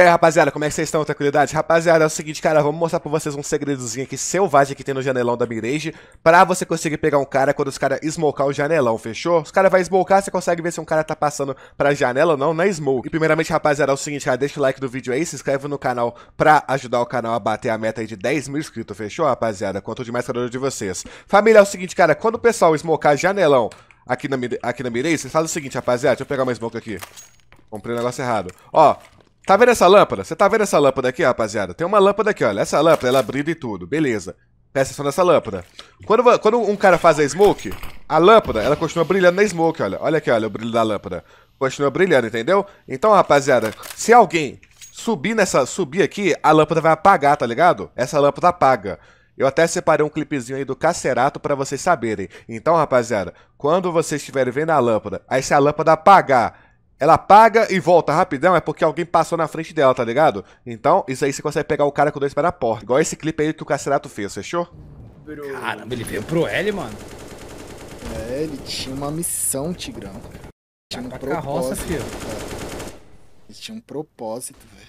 E aí, rapaziada, como é que vocês estão? Tranquilidade? Rapaziada, é o seguinte, cara, vamos mostrar pra vocês um segredozinho aqui selvagem que tem no janelão da Mirage pra você conseguir pegar um cara quando os caras smocar o janelão, fechou? Os caras vão smocar, você consegue ver se um cara tá passando pra janela ou não na é smoke. E primeiramente, rapaziada, é o seguinte, cara, deixa o like do vídeo aí, se inscreve no canal pra ajudar o canal a bater a meta aí de 10 mil inscritos, fechou, rapaziada? Quanto demais, cada de vocês. Família, é o seguinte, cara, quando o pessoal smocar janelão aqui na, aqui na Mirage, vocês fazem o seguinte, rapaziada, deixa eu pegar uma smoke aqui. Comprei um negócio errado. Ó, Tá vendo essa lâmpada? Você tá vendo essa lâmpada aqui, rapaziada? Tem uma lâmpada aqui, olha. Essa lâmpada, ela brilha e tudo. Beleza. Presta atenção nessa lâmpada. Quando, quando um cara faz a smoke, a lâmpada, ela continua brilhando na smoke, olha. Olha aqui, olha o brilho da lâmpada. Continua brilhando, entendeu? Então, rapaziada, se alguém subir nessa, subir aqui, a lâmpada vai apagar, tá ligado? Essa lâmpada apaga. Eu até separei um clipezinho aí do Cacerato para vocês saberem. Então, rapaziada, quando vocês estiverem vendo a lâmpada, aí se a lâmpada apagar ela paga e volta rapidão é porque alguém passou na frente dela, tá ligado? Então, isso aí você consegue pegar o cara com dois pés na porta. Igual esse clipe aí que o Cacerato fez, fechou? Bro. Caramba, ele veio pro L, mano. É, ele tinha uma missão, Tigrão. Tinha um propósito. Carroça, é. Ele tinha um propósito, velho.